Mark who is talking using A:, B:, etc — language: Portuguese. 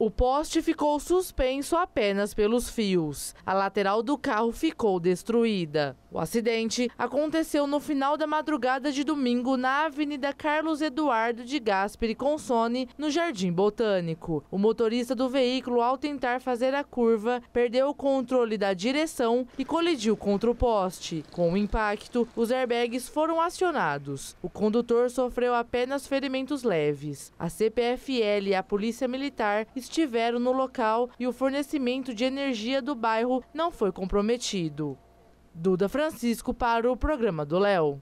A: O poste ficou suspenso apenas pelos fios. A lateral do carro ficou destruída. O acidente aconteceu no final da madrugada de domingo na Avenida Carlos Eduardo de Gasperi Consone, no Jardim Botânico. O motorista do veículo, ao tentar fazer a curva, perdeu o controle da direção e colidiu contra o poste. Com o impacto, os airbags foram acionados. O condutor sofreu apenas ferimentos leves. A CPFL e a Polícia Militar estiveram no local e o fornecimento de energia do bairro não foi comprometido. Duda Francisco para o programa do Léo.